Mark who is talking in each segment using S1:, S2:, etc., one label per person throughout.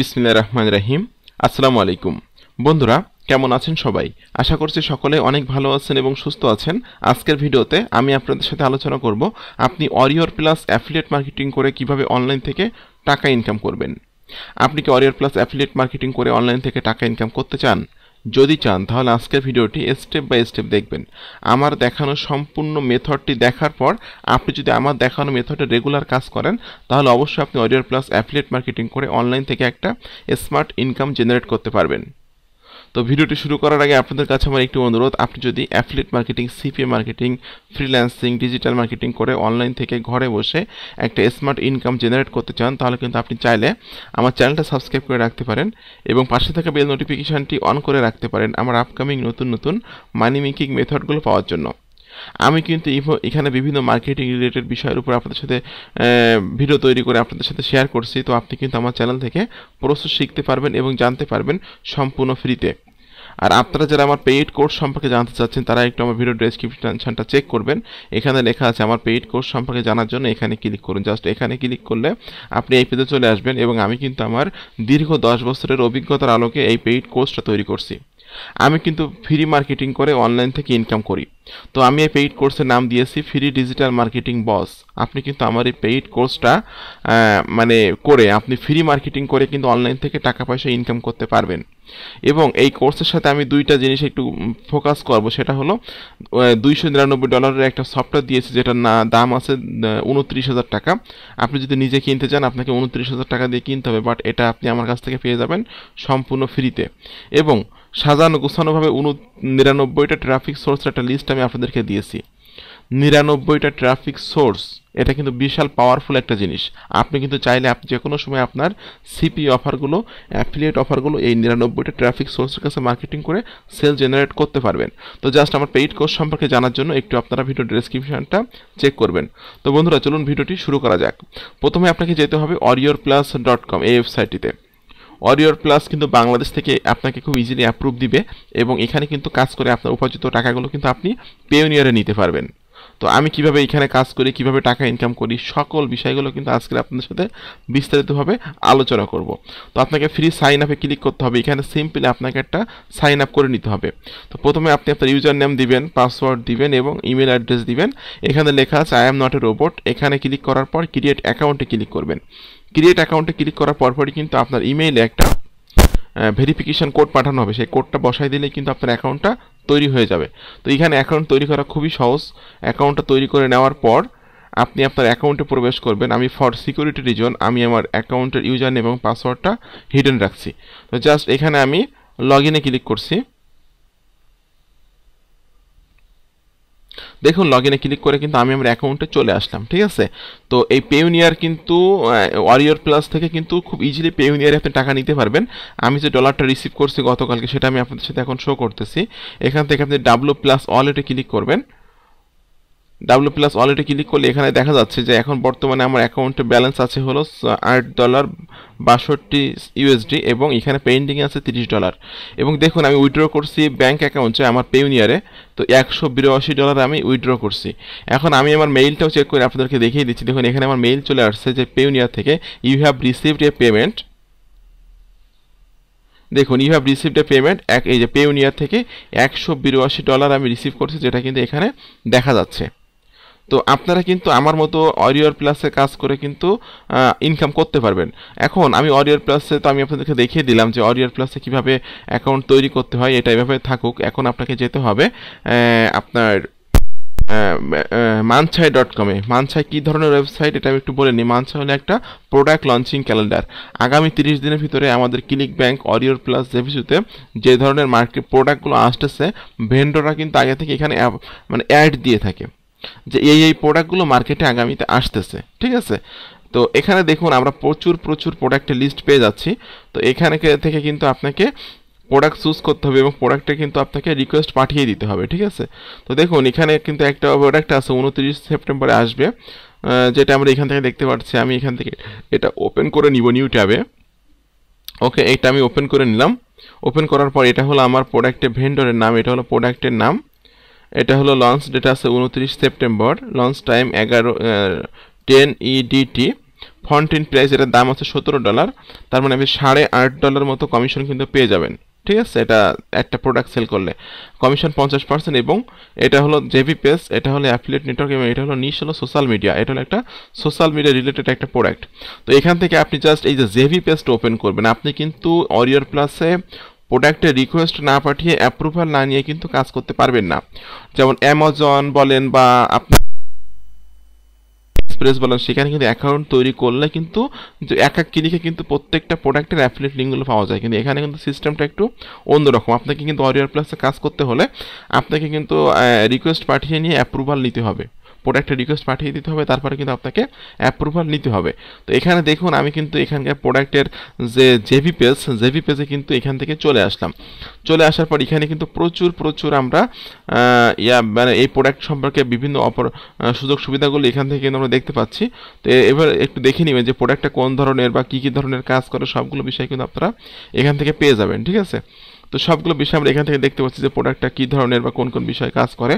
S1: বিসমিল্লা রহমান রাহিম আসসালামু আলাইকুম বন্ধুরা কেমন আছেন সবাই আশা করছি সকলে অনেক ভালো আছেন এবং সুস্থ আছেন আজকের ভিডিওতে আমি আপনাদের সাথে আলোচনা করব আপনি অরিয়র প্লাস অ্যাফিলিয়েট মার্কেটিং করে কিভাবে অনলাইন থেকে টাকা ইনকাম করবেন আপনি কি অরিয়র প্লাস অ্যাফিলিয়েট মার্কেটিং করে অনলাইন থেকে টাকা ইনকাম করতে চান যদি চান তাহলে আজকের ভিডিওটি স্টেপ বাই স্টেপ দেখবেন আমার দেখানো সম্পূর্ণ মেথডটি দেখার পর আপনি যদি আমার দেখানো মেথডে রেগুলার কাজ করেন তাহলে অবশ্যই আপনি অডিওর প্লাস অ্যাফিলিয়েট মার্কেটিং করে অনলাইন থেকে একটা স্মার্ট ইনকাম জেনারেট করতে পারবেন তো ভিডিওটি শুরু করার আগে আপনাদের কাছে আমার একটি অনুরোধ আপনি যদি affiliate marketing CPA marketing freelancing digital marketing করে অনলাইন থেকে ঘরে বসে একটা স্মার্ট ইনকাম জেনারেট করতে চান তাহলে কিন্তু আপনি চাইলে আমার চ্যানেলটা সাবস্ক্রাইব করে রাখতে পারেন এবং পাশে থাকা বেল নোটিফিকেশানটি অন করে রাখতে পারেন আমার আপকামিং নতুন নতুন মানি মেকিং মেথডগুলো পাওয়ার জন্য আমি কিন্তু এখানে বিভিন্ন মার্কেটিং রিলেটেড বিষয়ের উপর আপনাদের সাথে ভিডিও তৈরি করে আপনাদের সাথে শেয়ার করছি তো আপনি কিন্তু আমার চ্যানেল থেকে প্রস্তুত শিখতে পারবেন এবং জানতে পারবেন সম্পূর্ণ ফ্রিতে আর আপনারা যারা আমার পেইড কোর্স সম্পর্কে জানতে চাচ্ছেন তারা একটু আমার ভিডিও ডেসক্রিপশনটা চেক করবেন এখানে লেখা আছে আমার পেইড কোর্স সম্পর্কে জানার জন্য এখানে ক্লিক করুন জাস্ট এখানে ক্লিক করলে আপনি এই পেজে চলে আসবেন এবং আমি কিন্তু আমার দীর্ঘ দশ বছরের অভিজ্ঞতার আলোকে এই পেইড কোর্সটা তৈরি করছি আমি কিন্তু ফ্রি মার্কেটিং করে অনলাইন থেকে ইনকাম করি তো আমি এই পেইড কোর্সের নাম দিয়েছি ফ্রি ডিজিটাল মার্কেটিং বস আপনি কিন্তু আমার এই পেইড কোর্সটা মানে করে আপনি ফ্রি মার্কেটিং করে কিন্তু অনলাইন থেকে টাকা পয়সা ইনকাম করতে পারবেন এবং এই কোর্সের সাথে আমি দুইটা জিনিস একটু ফোকাস করব সেটা হলো দুইশো নিরানব্বই ডলারের একটা সফটওয়্যার দিয়েছে যেটার না দাম আছে উনত্রিশ হাজার টাকা আপনি যদি নিজে কিনতে চান আপনাকে উনত্রিশ হাজার টাকা দিয়ে কিনতে হবে বাট এটা আপনি আমার কাছ থেকে পেয়ে যাবেন সম্পূর্ণ ফ্রিতে এবং সাজানো গোছানোভাবে উনু নিরানব্বইটা ট্রাফিক সোর্সের একটা লিস্ট আমি আপনাদেরকে দিয়েছি নিরানব্বইটা ট্রাফিক সোর্স এটা কিন্তু বিশাল পাওয়ারফুল একটা জিনিস আপনি কিন্তু চাইলে আপনি যে কোনো সময় আপনার সিপি অফারগুলো অ্যাফিলিয়েট অফারগুলো এই নিরানব্বইটা ট্রাফিক সোর্সের কাছে মার্কেটিং করে সেল জেনারেট করতে পারবেন তো জাস্ট আমার পেইড কোর্স সম্পর্কে জানার জন্য একটু আপনারা ভিডিও ডিসক্রিপশানটা চেক করবেন তো বন্ধুরা চলুন ভিডিওটি শুরু করা যাক প্রথমে আপনাকে যেতে হবে অরিওর প্লাস ডট কম এই ওয়েবসাইটটিতে অরিয়র প্লাস কিন্তু বাংলাদেশ থেকে আপনাকে খুব ইজিলি অ্যাপ্রুভ দিবে এবং এখানে কিন্তু কাজ করে আপনার উপার্জিত টাকাগুলো কিন্তু আপনি পেওনিয়ারে নিতে পারবেন তো আমি কিভাবে এখানে কাজ করি কিভাবে টাকা ইনকাম করি সকল বিষয়গুলো কিন্তু আজকে আপনাদের সাথে বিস্তারিতভাবে আলোচনা করব তো আপনাকে ফ্রি সাইন আপে ক্লিক করতে হবে এখানে সিম্পলি আপনাকে একটা সাইন আপ করে নিতে হবে তো প্রথমে আপনি আপনার ইউজার নেম দিবেন পাসওয়ার্ড দিবেন এবং ইমেল অ্যাড্রেস দিবেন এখানে লেখা আছে I am not a robot এখানে ক্লিক করার পর ক্রিয়েট অ্যাকাউন্টে ক্লিক করবেন ক্রিয়েট অ্যাকাউন্টে ক্লিক করার পরপরই কিন্তু আপনার ইমেইলে একটা ভেরিফিকেশান কোড পাঠানো হবে সেই কোডটা বসাই দিলে কিন্তু আপনার অ্যাকাউন্টটা তৈরি হয়ে যাবে তো এখানে অ্যাকাউন্ট তৈরি করা খুবই সহজ অ্যাকাউন্টটা তৈরি করে নেওয়ার পর আপনি আপনার অ্যাকাউন্টে প্রবেশ করবেন আমি ফর সিকিউরিটি রিজন আমি আমার অ্যাকাউন্টের ইউজার এবং পাসওয়ার্ডটা হিডেন রাখছি তো জাস্ট এখানে আমি লগ ইনে ক্লিক করছি দেখুন লগ ইনে ক্লিক করে কিন্তু আমি আমার অ্যাকাউন্টে চলে আসলাম ঠিক আছে তো এই পেউনিয়ার কিন্তু ওয়ারিয়র প্লাস থেকে কিন্তু খুব ইজিলি পেউনিয়ারে আপনি টাকা নিতে পারবেন আমি যে ডলারটা রিসিভ করছি গতকালকে সেটা আমি আপনাদের সাথে এখন শো করতেছি এখান থেকে আপনি ডাব্লু প্লাস ওয়ালেটে ক্লিক করবেন ডাব্লু প্লাস ওয়ালেটে ক্লিক করলে এখানে দেখা যাচ্ছে যে এখন বর্তমানে আমার অ্যাকাউন্টে ব্যালেন্স আছে হলো আট ডলার বাষট্টি ইউএসডি এবং এখানে পেন্ডিং আছে তিরিশ ডলার এবং দেখুন আমি উইড্র করছি ব্যাঙ্ক অ্যাকাউন্টে আমার পেউনিয়ারে তো একশো বিরাশি ডলার আমি উইড্র করছি এখন আমি আমার মেইলটাও চেক করে আপনাদেরকে দেখিয়ে দিচ্ছি দেখুন এখানে আমার মেইল চলে আসছে যে পেউনিয়ার থেকে you have received a payment দেখুন you have received a payment এক এই যে পেউনিয়ার থেকে একশো বিরাশি ডলার আমি রিসিভ করছি যেটা কিন্তু এখানে দেখা যাচ্ছে তো আপনারা কিন্তু আমার মতো অরিয়র প্লাসে কাজ করে কিন্তু ইনকাম করতে পারবেন এখন আমি অরিয়র প্লাসে তো আমি আপনাদেরকে দেখিয়ে দিলাম যে অরিয়র প্লাসে কীভাবে অ্যাকাউন্ট তৈরি করতে হয় এটা এভাবে থাকুক এখন আপনাকে যেতে হবে আপনার মানছাই ডট কমে মানছাই কী ধরনের ওয়েবসাইট এটা আমি একটু বলে নিই মানছাই হলো একটা প্রোডাক্ট লঞ্চিং ক্যালেন্ডার আগামী তিরিশ দিনের ভিতরে আমাদের ক্লিক ব্যাংক অরিওর প্লাস জেভিসুতে যে ধরনের মার্কেট প্রোডাক্টগুলো আসতেছে ভেন্ডররা কিন্তু আগে থেকে এখানে মানে অ্যাড দিয়ে থাকে যে এই এই প্রোডাক্টগুলো মার্কেটে আগামীতে আসতেছে ঠিক আছে তো এখানে দেখুন আমরা প্রচুর প্রচুর প্রোডাক্টের লিস্ট পেয়ে যাচ্ছি তো এখানে থেকে কিন্তু আপনাকে প্রোডাক্ট চুজ করতে হবে এবং প্রোডাক্টে কিন্তু আপনাকে রিকোয়েস্ট পাঠিয়ে দিতে হবে ঠিক আছে তো দেখুন এখানে কিন্তু একটা প্রোডাক্ট আছে উনত্রিশ সেপ্টেম্বরে আসবে যেটা আমরা এখান থেকে দেখতে পাচ্ছি আমি এখান থেকে এটা ওপেন করে নিব নিউ ট্যাবে ওকে এটা আমি ওপেন করে নিলাম ওপেন করার পর এটা হলো আমার প্রোডাক্টের ভেন্ডরের নাম এটা হলো প্রোডাক্টের নাম এটা হলো লঞ্চ ডেট আছে উনত্রিশ সেপ্টেম্বর লঞ্চ টাইম এগারো টেন ইডিটি ফন্টিন প্রাইস এটার দাম আছে সতেরো ডলার তার মানে আপনি সাড়ে আট ডলার মতো কমিশন কিন্তু পেয়ে যাবেন ঠিক আছে এটা একটা প্রোডাক্ট সেল করলে কমিশন পঞ্চাশ পার্সেন্ট এবং এটা হলো জেভি পেস এটা হলো অ্যাফিলিয়েট নেটওয়ার্ক এবং এটা হলো নিশ হলো সোশ্যাল মিডিয়া এটা হলো একটা সোশ্যাল মিডিয়া রিলেটেড একটা প্রোডাক্ট তো এখান থেকে আপনি জাস্ট এই যে জেভি পেজটা ওপেন করবেন আপনি কিন্তু অরিয়র প্লাসে প্রোডাক্টে রিকোয়েস্ট না পাঠিয়ে অ্যাপ্রুভাল না নিয়ে কিন্তু কাজ করতে পারবেন না যেমন অ্যামাজন বলেন বা আপনার এক্সপ্রেস বলেন সেখানে কিন্তু অ্যাকাউন্ট তৈরি করলে কিন্তু যে এক এক ক্লিকে কিন্তু প্রত্যেকটা প্রোডাক্টের অ্যাফিলেট লিঙ্কগুলো পাওয়া যায় কিন্তু এখানে কিন্তু সিস্টেমটা একটু অন্যরকম আপনাকে কিন্তু অরিয়ার প্লাসে কাজ করতে হলে আপনাকে কিন্তু রিকোয়েস্ট পাঠিয়ে নিয়ে অ্যাপ্রুভাল নিতে হবে প্রোডাক্টের রিকোয়েস্ট পাঠিয়ে দিতে হবে তারপরে কিন্তু আপনাকে অ্যাপ্রুভাল নিতে হবে তো এখানে দেখুন আমি কিন্তু এখানকার প্রোডাক্টের যে জেভি পেজ জেভি পেজে কিন্তু এখান থেকে চলে আসলাম চলে আসার পর এখানে কিন্তু প্রচুর প্রচুর আমরা ইয়া মানে এই প্রোডাক্ট সম্পর্কে বিভিন্ন অপর সুযোগ সুবিধাগুলো এখান থেকে কিন্তু আমরা দেখতে পাচ্ছি তো এবার একটু দেখে নেবেন যে প্রোডাক্টটা কোন ধরনের বা কী কী ধরনের কাজ করে সবগুলো বিষয় কিন্তু আপনারা এখান থেকে পেয়ে যাবেন ঠিক আছে তো সবগুলো বিষয় আমরা এখান থেকে দেখতে পাচ্ছি যে প্রোডাক্টটা কী ধরনের বা কোন কোন বিষয়ে কাজ করে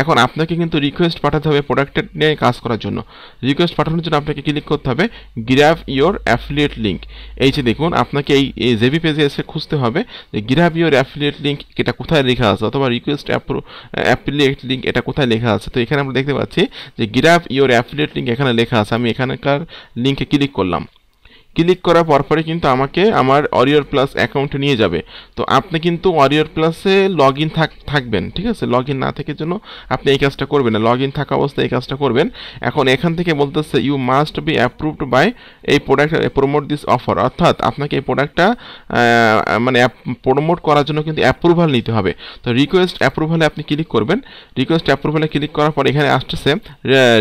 S1: এখন আপনাকে কিন্তু রিকোয়েস্ট পাঠাতে হবে প্রোডাক্টের নিয়ে কাজ করার জন্য রিকোয়েস্ট পাঠানোর জন্য আপনাকে ক্লিক করতে হবে গিরাভ ইয়োর অ্যাফিলিয়েট লিঙ্ক এই যে দেখুন আপনাকে এই জেবি পেজে এসে খুঁজতে হবে যে গ্রাভ ইয়োর অ্যাফিলিয়েট লিঙ্ক এটা কোথায় লেখা আছে অথবা রিকোয়েস্ট অ্যাফিলিয়েট লিঙ্ক এটা কোথায় লেখা আছে তো এখানে আমরা দেখতে পাচ্ছি যে গিরাভ ইয়োর অ্যাফিলিয়েট লিঙ্ক এখানে লেখা আছে আমি এখানকার লিঙ্কে ক্লিক করলাম ক্লিক করার পরপরে কিন্তু আমাকে আমার অরিয়র প্লাস অ্যাকাউন্টে নিয়ে যাবে তো আপনি কিন্তু অরিয়র প্লাসে লগ ইন থাকবেন ঠিক আছে লগ ইন না থেকে জন্য আপনি এই কাজটা করবেন না লগ ইন থাকা অবস্থায় এই কাজটা করবেন এখন এখান থেকে বলতেছে you must be approved by এই প্রোডাক্ট প্রমোট দিস অফার অর্থাৎ আপনাকে এই প্রোডাক্টটা মানে প্রমোট করার জন্য কিন্তু অ্যাপ্রুভাল নিতে হবে তো রিকোয়েস্ট অ্যাপ্রুভালে আপনি ক্লিক করবেন রিকোয়েস্ট অ্যাপ্রুভালে ক্লিক করার পর এখানে আসতেছে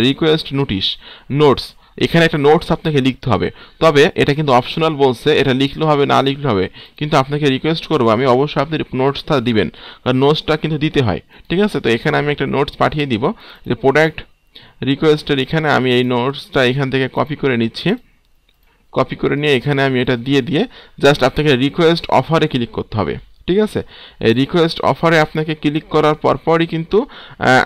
S1: রিকোয়েস্ট নোটিশ নোটস এখানে একটা নোটস আপনাকে লিখতে হবে তবে এটা কিন্তু অপশনাল বলছে এটা লিখলে হবে না লিখলে হবে কিন্তু আপনাকে রিকোয়েস্ট করবো আমি অবশ্যই আপনি নোটসটা দিবেন কারণ নোটসটা কিন্তু দিতে হয় ঠিক আছে তো এখানে আমি একটা নোটস পাঠিয়ে দিব যে প্রোডাক্ট রিকোয়েস্টের এখানে আমি এই নোটসটা এখান থেকে কপি করে নিচ্ছি কপি করে নিয়ে এখানে আমি এটা দিয়ে দিয়ে জাস্ট আপনাকে রিকোয়েস্ট অফারে ক্লিক করতে হবে ঠিক আছে রিকোয়েস্ট অফারে আপনাকে ক্লিক করার পরপরই কিন্তু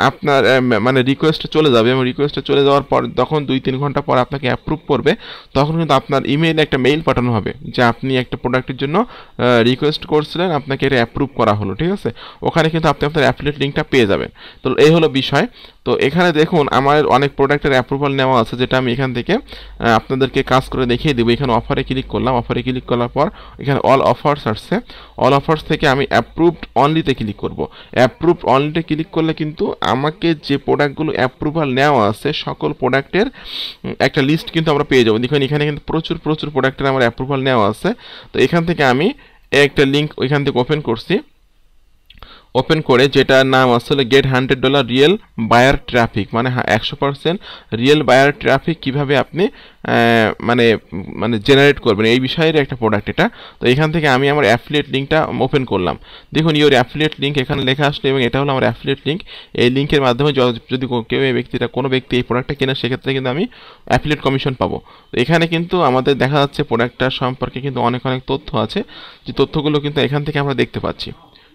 S1: আপনার মানে রিকোয়েস্টে চলে যাবে এবং রিকোয়েস্টে চলে যাওয়ার পর তখন দুই তিন ঘন্টা পর আপনাকে অ্যাপ্রুভ করবে তখন কিন্তু আপনার ইমেইলে একটা মেইল পাঠানো হবে যে আপনি একটা প্রোডাক্টের জন্য রিকোয়েস্ট করছিলেন আপনাকে এটা অ্যাপ্রুভ করা হলো ঠিক আছে ওখানে কিন্তু আপনি আপনার অ্যাফিলেট লিঙ্কটা পেয়ে যাবেন তো এই হলো বিষয় তো এখানে দেখুন আমার অনেক প্রোডাক্টের অ্যাপ্রুভাল নেওয়া আছে যেটা আমি এখান থেকে আপনাদেরকে কাজ করে দেখিয়ে দেবো এখানে অফারে ক্লিক করলাম অফারে ক্লিক করার পর এখানে অল অফার্স আসছে অল অফার্স থেকে আমি অ্যাপ্রুভড অনলিতে ক্লিক করব অ্যাপ্রুভড অনলিতে ক্লিক করলে কিন্তু আমাকে যে প্রোডাক্টগুলো অ্যাপ্রুভাল নেওয়া আছে সকল প্রোডাক্টের একটা লিস্ট কিন্তু আমরা পেয়ে যাবো দেখুন এখানে কিন্তু প্রচুর প্রচুর প্রোডাক্টের আমার অ্যাপ্রুভাল নেওয়া আছে তো এখান থেকে আমি একটা লিঙ্ক ওইখান থেকে ওপেন করছি ওপেন করে যেটার নাম আসলে get hundred dollar real buyer traffic মানে একশো পার্সেন্ট রিয়েল বায়ার ট্রাফিক কিভাবে আপনি মানে মানে জেনারেট করবেন এই বিষয়ের একটা প্রোডাক্ট এটা তো এখান থেকে আমি আমার অ্যাফিলিয়েট লিঙ্কটা ওপেন করলাম দেখুন ইওর অ্যাফিলিয়েট লিঙ্ক এখানে লেখা আসলো এবং এটা হলো আমার অ্যাফিলিয়েট লিঙ্ক এই লিঙ্কের মাধ্যমে যদি কেউ এই ব্যক্তিটা কোনো ব্যক্তি এই প্রোডাক্টটা কেনে সেক্ষেত্রে কিন্তু আমি অ্যাফিলিয়েট কমিশন পাবো তো এখানে কিন্তু আমাদের দেখা যাচ্ছে প্রোডাক্টটা সম্পর্কে কিন্তু অনেক অনেক তথ্য আছে যে তথ্যগুলো কিন্তু এখান থেকে আমরা দেখতে পাচ্ছি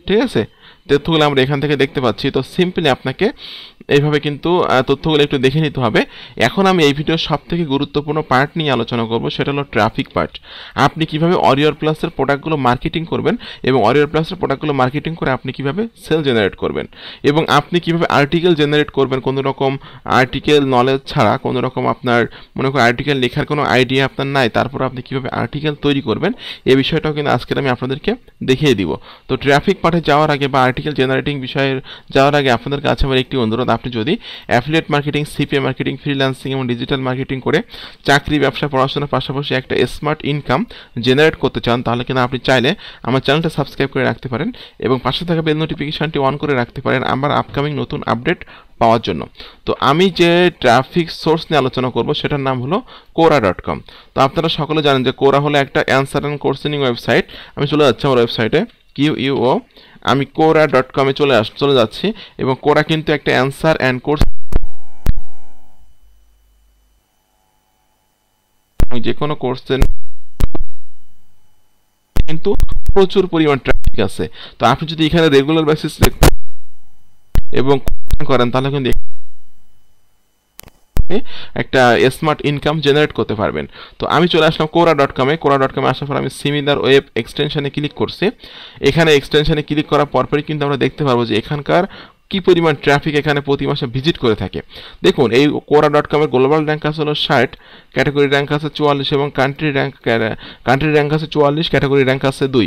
S1: ঠিক আছে তথ্যগুলো আমরা এখান থেকে দেখতে পাচ্ছি তো সিম্পলি আপনাকে এইভাবে কিন্তু তথ্যগুলো একটু দেখে নিতে হবে এখন আমি এই ভিডিওর সবথেকে গুরুত্বপূর্ণ পার্ট নিয়ে আলোচনা করব সেটা হলো ট্রাফিক পার্ট আপনি কিভাবে অরিয়র প্লাসের প্রোডাক্টগুলো মার্কেটিং করবেন এবং অরিয়র প্লাসের প্রোডাক্টগুলো মার্কেটিং করে আপনি কিভাবে সেল জেনারেট করবেন এবং আপনি কিভাবে আর্টিকেল জেনারেট করবেন কোনো রকম আর্টিকেল নলেজ ছাড়া কোনো রকম আপনার মনে করেন আর্টিকেল লেখার কোনো আইডিয়া আপনার নাই তারপর আপনি কিভাবে আর্টিকেল তৈরি করবেন এ বিষয়টাও কিন্তু আজকে আমি আপনাদেরকে দেখিয়ে দিব তো ট্রাফিক পার্টে যাওয়ার আগে বা আর্টিকেল জেনারেটিং বিষয়ে যাওয়ার আগে আপনাদের কাছে আমার একটি অনুরোধ আপনি যদি affiliate marketing CPA marketing freelancing এবং ডিজিটাল মার্কেটিং করে চাকরি ব্যবসা পড়াশোনার পাশাপাশি একটা স্মার্ট ইনকাম জেনারেট করতে চান তাহলে কিনা আপনি চাইলে আমার চ্যানেলটা সাবস্ক্রাইব করে রাখতে পারেন এবং পাশে থাকা বেল নোটিফিকেশানটি অন করে রাখতে পারেন আমার আপকামিং নতুন আপডেট পাওয়ার জন্য তো আমি যে ট্রাফিক সোর্স নিয়ে আলোচনা করব সেটার নাম হলো কোরা ডট কম তো আপনারা সকলে জানেন যে কোরা হলো একটা অ্যান্সার অ্যান্ড কোর্সিনিং ওয়েবসাইট আমি চলে যাচ্ছি আমার ওয়েবসাইটে কিউ ও আমি কোরা ডট কমে চলে আস চলে যাচ্ছি এবং কোরা কিন্তু একটা অ্যান্সার অ্যান্ড কোর্স যে কোনো কোর্সের কিন্তু প্রচুর পরিমাণ ট্রাফিক আছে তো আপনি যদি এখানে রেগুলার বেসিস এবং করেন তাহলে কিন্তু আপনি একটা স্মার্ট ইনকাম জেনারেট করতে পারবেন তো আমি চলে আসলাম কোরা ডট কমে কোরা ডট কমে আসার পর আমি সিমিলার ওয়েব এক্সটেনশানে ক্লিক করছি এখানে এক্সটেনশানে ক্লিক করার পরপরই কিন্তু আমরা দেখতে পারবো যে এখানকার কি পরিমাণ ট্রাফিক এখানে প্রতি মাসে ভিজিট করে থাকে দেখুন এই কোরা ডট কমের গ্লোবাল র্যাঙ্ক আছে হলো ষাট ক্যাটাগরি র্যাঙ্ক আছে চুয়াল্লিশ এবং কান্ট্রি র্যাঙ্ক কান্ট্রি র্যাঙ্ক আছে চুয়াল্লিশ ক্যাটাগরি র্যাঙ্ক আছে দুই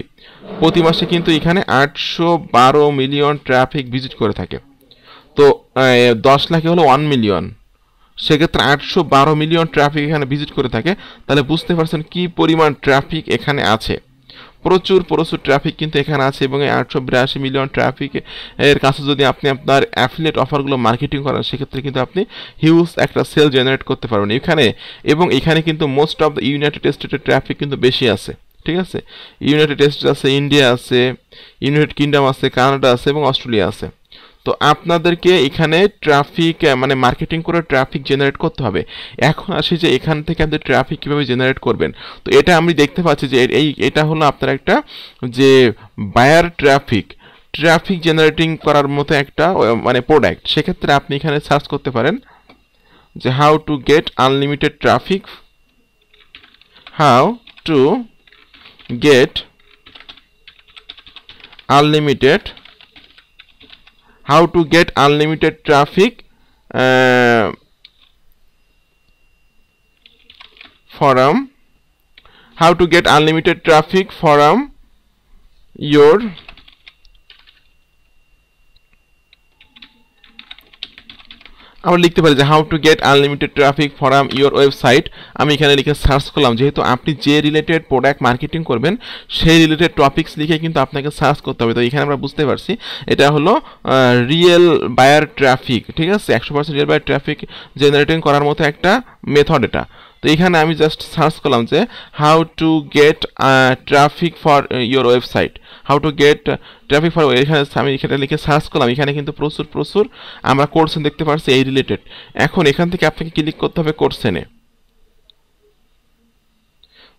S1: প্রতি মাসে কিন্তু এখানে আটশো বারো মিলিয়ন ট্রাফিক ভিজিট করে থাকে তো দশ লাখে হলো ওয়ান মিলিয়ন সেক্ষেত্রে আটশো বারো মিলিয়ন ট্রাফিক এখানে ভিজিট করে থাকে তাহলে বুঝতে পারছেন কি পরিমাণ ট্রাফিক এখানে আছে প্রচুর প্রচুর ট্রাফিক কিন্তু এখানে আছে এবং এই আটশো বিরাশি মিলিয়ন ট্রাফিক এর কাছে যদি আপনি আপনার অ্যাফিলেট অফারগুলো মার্কেটিং করেন সেক্ষেত্রে কিন্তু আপনি হিউজ একটা সেল জেনারেট করতে পারবেন এখানে এবং এখানে কিন্তু মোস্ট অফ দ্য ইউনাইটেড স্টেটের ট্রাফিক কিন্তু বেশি আছে ঠিক আছে ইউনাইটেড স্টেট আছে ইন্ডিয়া আছে ইউনাইটেড কিংডম আছে কানাডা আছে এবং অস্ট্রেলিয়া আছে তো আপনাদেরকে এখানে ট্রাফিক মানে মার্কেটিং করে ট্রাফিক জেনারেট করতে হবে এখন আসি যে এখান থেকে আপনি ট্রাফিক কীভাবে জেনারেট করবেন তো এটা আমি দেখতে পাচ্ছি যে এই এটা হলো আপনার একটা যে বায়ার ট্রাফিক ট্রাফিক জেনারেটিং করার মতো একটা মানে প্রোডাক্ট সেক্ষেত্রে আপনি এখানে সার্চ করতে পারেন যে how to get unlimited traffic how to get unlimited how to get unlimited traffic uh, forum how to get unlimited traffic forum? your আমরা লিখতে পারি যে how to get unlimited traffic from your website আমি এখানে লিখে search করলাম যেহেতু আপনি যে রিলেটেড প্রোডাক্ট মার্কেটিং করবেন সেই রিলেটেড টপিক্স লিখে কিন্তু আপনাকে সার্চ করতে হবে তো এখানে আমরা বুঝতে পারছি এটা হলো রিয়েল বায়ার ট্রাফিক ঠিক আছে একশো percent real buyer traffic generating করার মতো একটা মেথড এটা তো এখানে আমি জাস্ট সার্চ করলাম যে how to get traffic for your website how to get traffic for এখানে আমি এখানে লিখে সার্চ করলাম এখানে কিন্তু প্রচুর প্রচুর আমরা কোর্সেন দেখতে পারছি এই রিলেটেড এখন এখান থেকে আপনাকে ক্লিক করতে হবে কোর্সেনে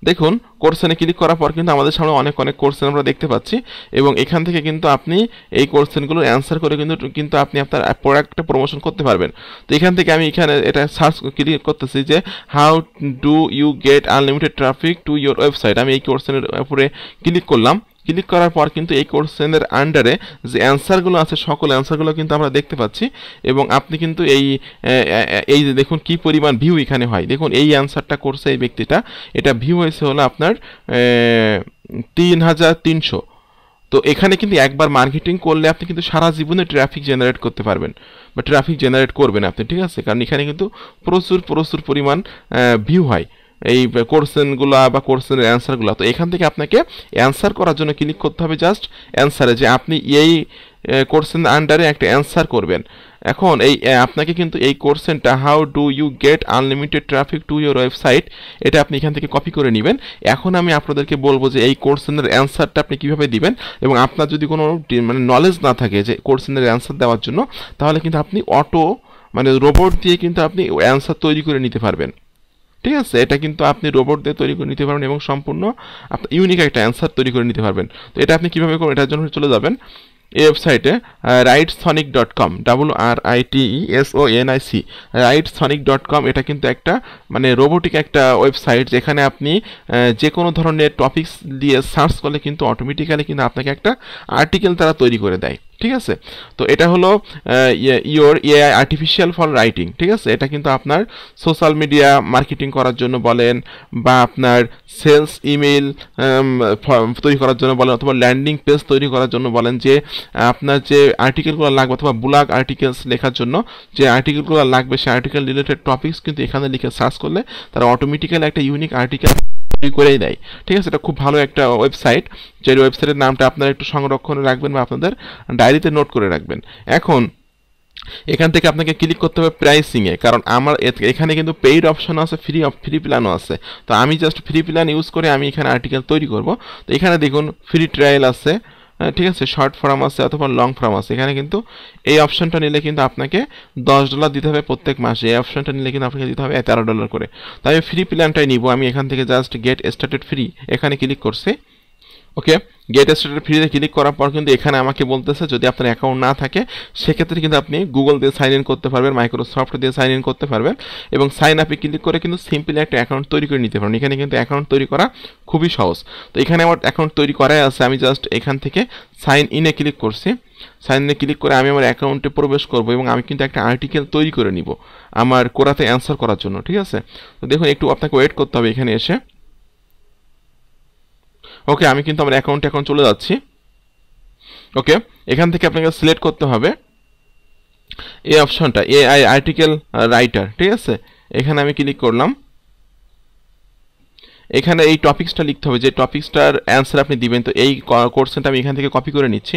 S1: দেখুন কোর্সেনে ক্লিক করার পর কিন্তু আমাদের সামনে অনেক অনেক কোর্সেন আমরা দেখতে পাচ্ছি এবং এখান থেকে কিন্তু আপনি এই কোর্সেনগুলো অ্যান্সার করে কিন্তু কিন্তু আপনি আপনার প্রোডাক্টটা প্রমোশন করতে পারবেন তো এখান থেকে আমি এখানে এটা সার্চ ক্লিক করতেছি যে how do you get unlimited traffic to your website আমি এই কোর্সেনের উপরে ক্লিক করলাম ক্লিক করার পর কিন্তু এই কোর্সেনের আন্ডারে যে অ্যান্সারগুলো আছে সকল অ্যান্সারগুলো কিন্তু আমরা দেখতে পাচ্ছি এবং আপনি কিন্তু এই এই যে দেখুন কী পরিমাণ ভিউ এখানে হয় দেখুন এই অ্যান্সারটা করছে এই ব্যক্তিটা এটা ভিউ হয়েছে হলো আপনার তিন হাজার তিনশো তো এখানে কিন্তু একবার মার্কেটিং করলে আপনি কিন্তু সারা জীবনে ট্রাফিক জেনারেট করতে পারবেন বা ট্রাফিক জেনারেট করবেন আপনি ঠিক আছে কারণ এখানে কিন্তু প্রচুর প্রচুর পরিমাণ ভিউ হয় এই কোর্সেনগুলো বা কোর্সেনের অ্যান্সারগুলো তো এখান থেকে আপনাকে অ্যান্সার করার জন্য ক্লিক করতে হবে জাস্ট অ্যান্সারে যে আপনি এই কোর্সেন আন্ডারে একটা অ্যান্সার করবেন এখন এই আপনাকে কিন্তু এই কোর্সেনটা how do you get unlimited traffic to your website এটা আপনি এখান থেকে কপি করে নেবেন এখন আমি আপনাদেরকে বলবো যে এই কোর্সেনের অ্যান্সারটা আপনি কীভাবে দিবেন এবং আপনার যদি কোনো মানে নলেজ না থাকে যে কোর্সেনের অ্যান্সার দেওয়ার জন্য তাহলে কিন্তু আপনি অটো মানে রোবট দিয়ে কিন্তু আপনি অ্যান্সার তৈরি করে নিতে পারবেন ঠিক আছে এটা কিন্তু আপনি রোবট দিয়ে তৈরি করে নিতে পারবেন এবং সম্পূর্ণ ইউনিক একটা অ্যান্সার তৈরি করে নিতে পারবেন তো এটা আপনি কীভাবে করবেন এটার জন্য চলে যাবেন এই ওয়েবসাইটে Writesonic dot com W R I T S O N I C Writesonic dot com এটা কিন্তু একটা মানে রোবোটিক একটা ওয়েবসাইট যেখানে আপনি যে কোনো ধরনের টপিকস দিয়ে সার্চ করলে কিন্তু অটোমেটিক্যালি কিন্তু আপনাকে একটা আর্টিকেল তারা তৈরি করে দেয় ঠিক আছে তো এটা হলো your AI artificial for writing ঠিক আছে এটা কিন্তু আপনার সোশ্যাল মিডিয়া মার্কেটিং করার জন্য বলেন বা আপনার সেলস ইমেল তৈরি করার জন্য বলেন অথবা ল্যান্ডিং পেজ তৈরি করার জন্য বলেন যে আপনার যে আর্টিকেলগুলো লাগবে অথবা ব্লাগ আর্টিকেলস লেখার জন্য যে আর্টিকেলগুলো লাগবে সেই আর্টিকেল রিলেটেড টপিকস কিন্তু এখানে লিখে সার্চ করলে তারা অটোমেটিক্যালি একটা ইউনিক আর্টিকেল করেই দেয় ঠিক আছে এটা খুব ভালো একটা ওয়েবসাইট যে ওয়েবসাইটের নামটা আপনারা একটু সংরক্ষণে রাখবেন বা আপনাদের ডায়েরিতে নোট করে রাখবেন এখন এখান থেকে আপনাকে ক্লিক করতে হবে প্রাইসিংয়ে কারণ আমার এখানে কিন্তু পেইড অপশন আছে ফ্রি ফ্রি প্ল্যানও আছে তো আমি জাস্ট ফ্রি প্ল্যান ইউজ করে আমি এখানে আর্টিকেল তৈরি করব তো এখানে দেখুন ফ্রি ট্রায়াল আছে হ্যাঁ, ঠিক আছে শর্ট ফর্ম আছে অথবা লং ফর্ম আছে এখানে কিন্তু এই অপশনটা নিলে কিন্তু আপনাকে দশ ডলার দিতে হবে প্রত্যেক মাসে এই অপশনটা নিলে কিন্তু আপনাকে দিতে হবে তেরো ডলার করে তাই আমি ফ্রি প্ল্যানটাই নিব আমি এখান থেকে জাস্ট গেট স্টার্টেড ফ্রি এখানে ক্লিক করছি ওকে গেট স্টার্টেড ফ্রিতে ক্লিক করার পর কিন্তু এখানে আমাকে বলতেছে যদি আপনার অ্যাকাউন্ট না থাকে সেক্ষেত্রে কিন্তু আপনি গুগল দিয়ে সাইন ইন করতে পারবেন মাইক্রোসফট দিয়ে সাইন ইন করতে পারবেন এবং সাইন আপে ক্লিক করে কিন্তু সিম্পলি একটা অ্যাকাউন্ট তৈরি করে নিতে পারেন এখানে কিন্তু অ্যাকাউন্ট তৈরি করা খুবই সহজ তো এখানে আমার অ্যাকাউন্ট তৈরি করাই আছে আমি জাস্ট এখান থেকে সাইন ইনে ক্লিক করছি সাইন ইনে ক্লিক করে আমি আমার অ্যাকাউন্টে প্রবেশ করব এবং আমি কিন্তু একটা আর্টিকেল তৈরি করে নিব আমার কোরাতে অ্যান্সার করার জন্য ঠিক আছে তো দেখুন একটু আপনাকে ওয়েট করতে হবে এখানে এসে ওকে আমি কিন্তু আমার অ্যাকাউন্টে এখন চলে যাচ্ছি ওকে এখান থেকে আপনাকে সিলেক্ট করতে হবে এই অপশনটা এআই আর্টিকেল রাইটার ঠিক আছে এখানে আমি ক্লিক করলাম এখানে এই টপিক্সটা লিখতে হবে যে টপিক্সটার অ্যান্সার আপনি দিবেন তো এই কোর্সেনটা আমি এখান থেকে কপি করে নিচ্ছি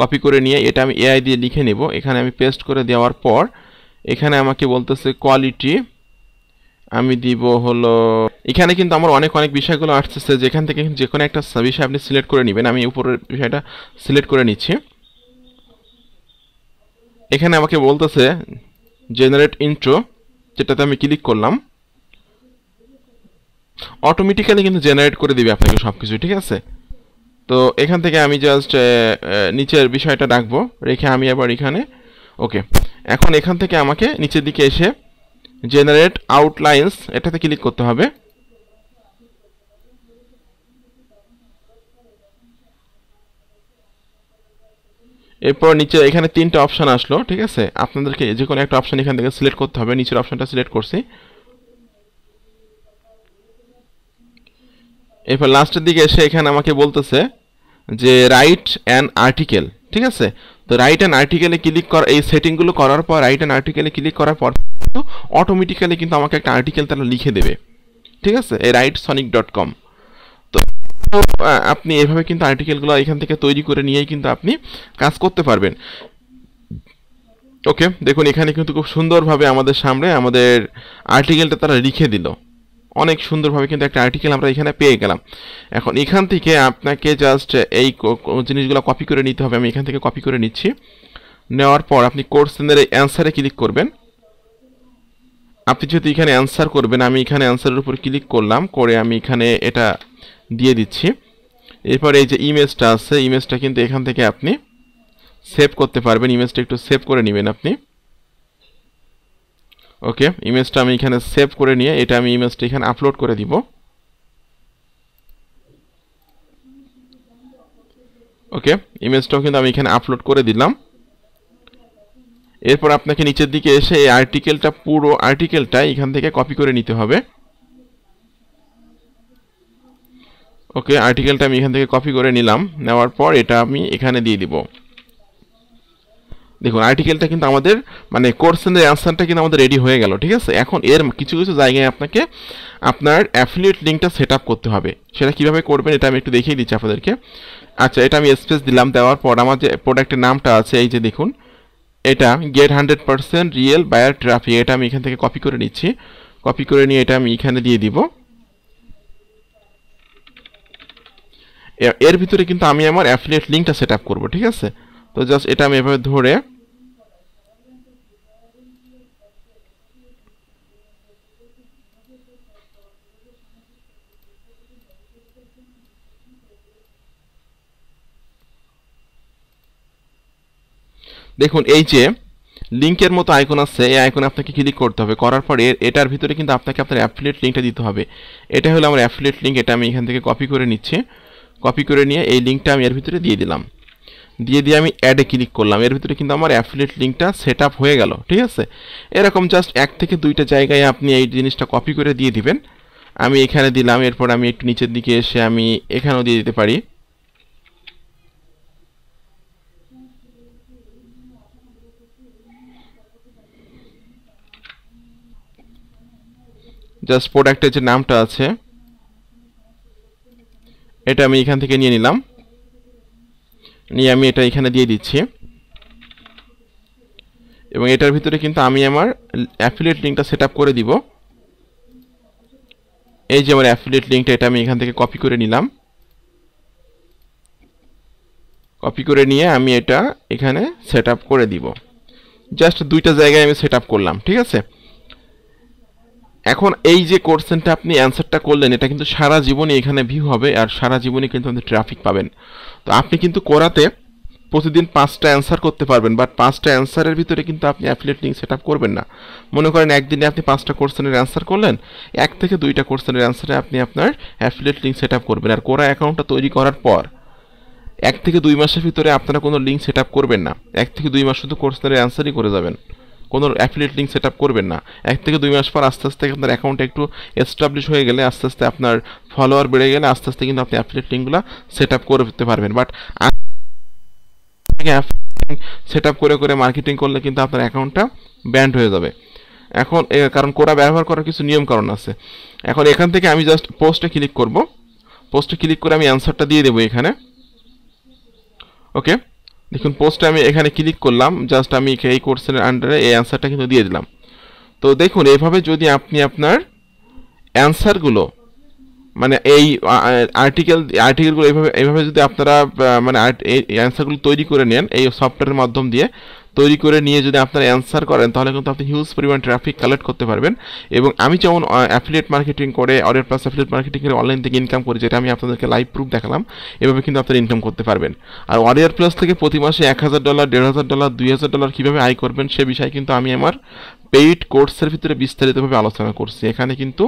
S1: কপি করে নিয়ে এটা আমি এআই দিয়ে লিখে নেব এখানে আমি পেস্ট করে দেওয়ার পর এখানে আমাকে বলতেছে কোয়ালিটি আমি দিব হলো এখানে কিন্তু আমার অনেক অনেক বিষয়গুলো আসতেছে যেখান থেকে যে কোনো একটা বিষয় আপনি সিলেক্ট করে নেবেন আমি উপরের বিষয়টা সিলেক্ট করে নিচ্ছি এখানে আমাকে বলতেছে জেনারেট ইন্ট্রো যেটাতে আমি ক্লিক করলাম অটোমেটিক্যালি কিন্তু জেনারেট করে দিবে আপনাকে সব কিছু ঠিক আছে তো এখান থেকে আমি জাস্ট নিচের বিষয়টা ডাকবো রেখে আমি আবার এখানে ওকে এখন এখান থেকে আমাকে নিচের দিকে এসে জেনারেট আউটলাইন্স এটাতে ক্লিক করতে হবে এরপর নিচে এখানে তিনটা অপশান আসলো ঠিক আছে আপনাদেরকে যে কোনো একটা অপশান এখান থেকে সিলেক্ট করতে হবে নিচের অপশানটা সিলেক্ট করছি এরপর লাস্টের দিকে এসে এখানে আমাকে বলতেছে যে রাইট অ্যান আর্টিকেল ঠিক আছে তো রাইট অ্যান্ড আর্টিকেলে ক্লিক করা এই সেটিংগুলো করার পর রাইট অ্যান্ড আর্টিকেলে ক্লিক করার পর কিন্তু অটোমেটিক্যালি কিন্তু আমাকে একটা আর্টিকেল তারা লিখে দেবে ঠিক আছে এই রাইট সনিক ডট কম তো আপনি এভাবে কিন্তু আর্টিকেলগুলো এখান থেকে তৈরি করে নিয়েই কিন্তু আপনি কাজ করতে পারবেন ওকে দেখুন এখানে কিন্তু খুব সুন্দরভাবে আমাদের সামনে আমাদের আর্টিকেলটা তারা লিখে দিল অনেক সুন্দরভাবে কিন্তু একটা আর্টিকেল আমরা এখানে পেয়ে গেলাম এখন এখান থেকে আপনাকে জাস্ট এই জিনিসগুলো কপি করে নিতে হবে আমি এখান থেকে কপি করে নিচ্ছি নেওয়ার পর আপনি কোর্সেনের এই অ্যান্সারে ক্লিক করবেন আপনি যদি এখানে অ্যান্সার করবেন আমি এখানে অ্যান্সারের উপর ক্লিক করলাম করে আমি এখানে এটা দিয়ে দিচ্ছি এরপর এই যে ইমেজটা আছে ইমেজটা কিন্তু এখান থেকে আপনি সেভ করতে পারবেন ইমেজটা একটু সেভ করে নেবেন আপনি ওকে ইমেজটা আমি এখানে সেভ করে নিয়ে এটা আমি ইমেজটা এখানে আপলোড করে দিব ওকে ইমেজটাও কিন্তু আমি এখানে আপলোড করে দিলাম এরপর আপনাকে নিচের দিকে এসে এই আর্টিকেলটা পুরো আর্টিকেলটা এখান থেকে কপি করে নিতে হবে ওকে আর্টিকেলটা আমি এখান থেকে কপি করে নিলাম নেওয়ার পর এটা আমি এখানে দিয়ে দিব দেখুন আর্টিকেলটা কিন্তু আমাদের মানে কোর্সেনের অ্যান্সারটা কিন্তু আমাদের রেডি হয়ে গেল ঠিক আছে এখন এর কিছু কিছু জায়গায় আপনাকে আপনার অ্যাফিলিয়েট লিঙ্কটা সেট করতে হবে সেটা কিভাবে করবেন এটা আমি একটু দেখিয়ে দিচ্ছি আপনাদেরকে আচ্ছা এটা আমি স্পেস দিলাম দেওয়ার পর আমার যে প্রোডাক্টের নামটা আছে এই যে দেখুন এটা get hundred percent real buyer traffic এটা আমি এখান থেকে কপি করে নিচ্ছি কপি করে নিয়ে এটা আমি এখানে দিয়ে দিব এর ভিতরে কিন্তু আমি আমার অ্যাফিলিয়েট লিঙ্কটা সেট আপ করবো ঠিক আছে তো জাস্ট এটা আমি এভাবে ধরে দেখুন এই যে লিঙ্কের মতো আইকন আছে এই আইকনে আপনাকে ক্লিক করতে হবে করার পর এটার ভিতরে কিন্তু আপনাকে আপনার অ্যাফিলেট লিঙ্কটা দিতে হবে এটা হলো আমার অ্যাফিলেট লিঙ্ক এটা আমি এখান থেকে কপি করে নিচ্ছি কপি করে নিয়ে এই লিঙ্কটা আমি এর ভিতরে দিয়ে দিলাম দিয়ে দিয়ে আমি অ্যাডে ক্লিক করলাম এর ভিতরে কিন্তু আমার অ্যাফিলেট লিঙ্কটা সেট আপ হয়ে গেল ঠিক আছে এরকম জাস্ট এক থেকে দুইটা জায়গায় আপনি এই জিনিসটা কপি করে দিয়ে দিবেন আমি এখানে দিলাম এরপর আমি একটু নিচের দিকে এসে আমি এখানেও দিয়ে দিতে পারি জাস্ট প্রোডাক্টের যে নামটা আছে এটা আমি এখান থেকে নিয়ে নিলাম নিয়ে আমি এটা এখানে দিয়ে দিচ্ছি এবং এটার ভিতরে কিন্তু আমি আমার অ্যাফিলিয়েট লিঙ্কটা সেট করে দিব এই যে আমার অ্যাফিলিয়েট লিঙ্কটা এটা আমি এখান থেকে কপি করে নিলাম কপি করে নিয়ে আমি এটা এখানে সেট করে দিব জাস্ট দুইটা জায়গায় আমি সেট করলাম ঠিক আছে এখন এই যে কোশ্চেনটা আপনি অ্যান্সারটা করলেন এটা কিন্তু সারা জীবনই এখানে ভিউ হবে আর সারা জীবনই কিন্তু আপনি ট্রাফিক পাবেন তো আপনি কিন্তু করাতে প্রতিদিন পাঁচটা অ্যান্সার করতে পারবেন বাট পাঁচটা অ্যান্সারের ভিতরে কিন্তু আপনি অ্যাফিলেট লিঙ্ক সেট আপ করবেন না মনে করেন একদিনে আপনি পাঁচটা কোর্সেনের অ্যান্সার করলেন এক থেকে দুইটা কোর্সেনের অ্যান্সারে আপনি আপনার অ্যাফিলেট লিঙ্ক সেট আপ করবেন আর কোরা অ্যাকাউন্টটা তৈরি করার পর এক থেকে দুই মাসের ভিতরে আপনারা কোনো লিঙ্ক সেট আপ করবেন না এক থেকে দুই মাস শুধু কোর্সেনের অ্যান্সারই করে যাবেন কোনো অ্যাফিলিয়েট লিঙ্ক সেট করবেন না এক থেকে দুই মাস পর আস্তে আস্তে আপনার অ্যাকাউন্ট একটু এস্টাবলিশ হয়ে গেলে আস্তে আস্তে আপনার ফলোয়ার বেড়ে গেলে আস্তে আস্তে কিন্তু আপনি অ্যাফিলিয়েট লিঙ্কগুলো সেট আপ করতে পারবেন বাট সেট আপ করে করে মার্কেটিং করলে কিন্তু আপনার অ্যাকাউন্টটা ব্যান্ড হয়ে যাবে এখন কারণ কোরা ব্যবহার করার কিছু নিয়ম কারণ আছে এখন এখান থেকে আমি জাস্ট পোস্টে ক্লিক করব পোস্টে ক্লিক করে আমি অ্যান্সারটা দিয়ে দেবো এখানে ওকে দেখুন পোস্টে আমি এখানে ক্লিক করলাম জাস্ট আমি এই কোর্সের আন্ডারে এই অ্যান্সারটা কিন্তু দিয়ে দিলাম তো দেখুন এভাবে যদি আপনি আপনার অ্যান্সারগুলো মানে এই আর্টিকেল আর্টিকেলগুলো এইভাবে এইভাবে যদি আপনারা মানে অ্যান্সারগুলো তৈরি করে নেন এই সফটওয়্যারের মাধ্যম দিয়ে তৈরি করে নিয়ে যদি আপনারা অ্যান্সার করেন তাহলে কিন্তু আপনি হিউজ পরিমাণ ট্রাফিক কালেক্ট করতে পারবেন এবং আমি যেমন অ্যাফিলিয়েট মার্কেটিং করে অর্ডার প্লাস অ্যাফিলিয়েট মার্কেটিং করে অনলাইন থেকে ইনকাম করি যেটা আমি আপনাদেরকে লাইভ প্রুফ দেখালাম এভাবে কিন্তু আপনারা ইনকাম করতে পারবেন আর অর্ডার প্লাস থেকে প্রতি মাসে এক হাজার ডলার দেড় হাজার ডলার দুই হাজার ডলার কীভাবে আয় করবেন সে বিষয়ে কিন্তু আমি আমার পেইড কোর্সের ভিতরে বিস্তারিতভাবে আলোচনা করছি এখানে কিন্তু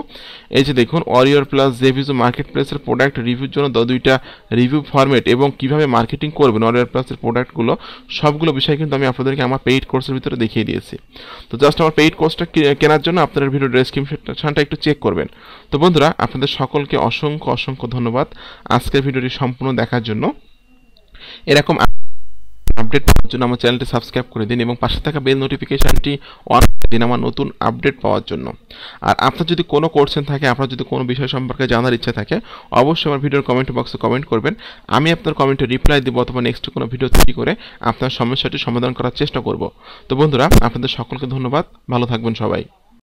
S1: এই যে দেখুন অরিয়র প্লাস ভিজু মার্কেট প্লেসের প্রোডাক্ট রিভিউর জন্য দুইটা রিভিউ ফরম্যাট এবং কীভাবে মার্কেটিং করবেন অরিয়র প্লাসের প্রোডাক্টগুলো সবগুলো বিষয় কিন্তু আমি আপনাদেরকে আপনাদেরকে আমার পেইড কোর্সের ভিতরে দেখিয়ে দিয়েছি তো জাস্ট আমার পেইড কোর্সটা কেনার জন্য আপনাদের ভিডিও ডেসক্রিপশনটা একটু চেক করবেন তো বন্ধুরা আপনাদের সকলকে অসংখ্য অসংখ্য ধন্যবাদ আজকের ভিডিওটি সম্পূর্ণ দেখার জন্য এরকম আপডেট পাওয়ার জন্য আমার চ্যানেলটি সাবস্ক্রাইব করে দিন এবং পাশে থাকা বেল নোটিফিকেশানটি অন করে দিন আমার নতুন আপডেট পাওয়ার জন্য আর আপনার যদি কোনো কোশ্চেন থাকে আপনার যদি কোনো বিষয় সম্পর্কে জানার ইচ্ছা থাকে অবশ্যই আমার ভিডিওর কমেন্ট বক্সে কমেন্ট করবেন আমি আপনার কমেন্টে রিপ্লাই দেবো অথবা নেক্সট কোনো ভিডিও তৈরি করে আপনার সমস্যাটি সমাধান করার চেষ্টা করব তো বন্ধুরা আপনাদের সকলকে ধন্যবাদ ভালো থাকবেন সবাই